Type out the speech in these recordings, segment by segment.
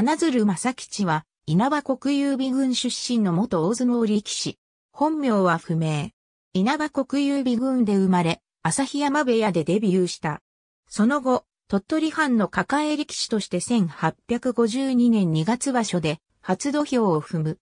真鶴正吉は、稲葉国有美軍出身の元大相撲力士。本名は不明。稲葉国有美軍で生まれ、旭山部屋でデビューした。その後、鳥取藩の抱え力士として1852年2月場所で、初土俵を踏む。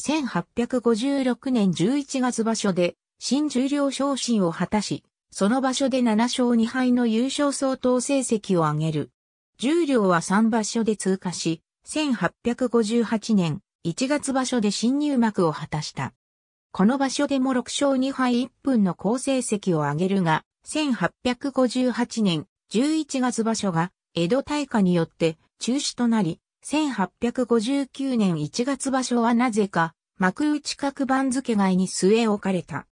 1856年11月場所で、新十両昇進を果たし、その場所で7勝2敗の優勝相当成績を上げる。十両は3場所で通過し、1858年1月場所で新入幕を果たした。この場所でも6勝2敗1分の好成績を挙げるが、1858年11月場所が江戸大火によって中止となり、1859年1月場所はなぜか幕内各番付外に据え置かれた。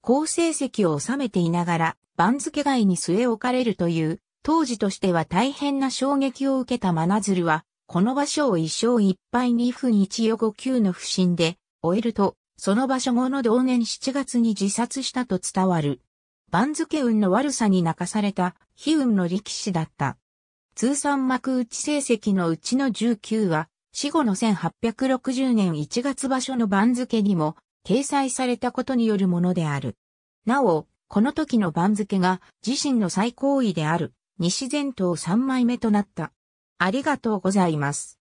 好成績を収めていながら番付外に据え置かれるという、当時としては大変な衝撃を受けた真鶴は、この場所を一生一敗二分一予後九の不審で、終えると、その場所後の同年7月に自殺したと伝わる。番付運の悪さに泣かされた、悲運の力士だった。通算幕内成績のうちの19は、死後の1860年1月場所の番付にも、掲載されたことによるものである。なお、この時の番付が自身の最高位である、西前頭3枚目となった。ありがとうございます。